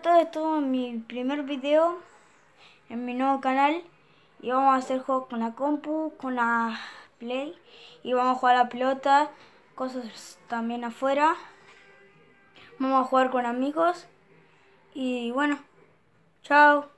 Hola a esto es mi primer video en mi nuevo canal y vamos a hacer juegos con la compu, con la play y vamos a jugar a la pelota, cosas también afuera. Vamos a jugar con amigos y bueno, chao.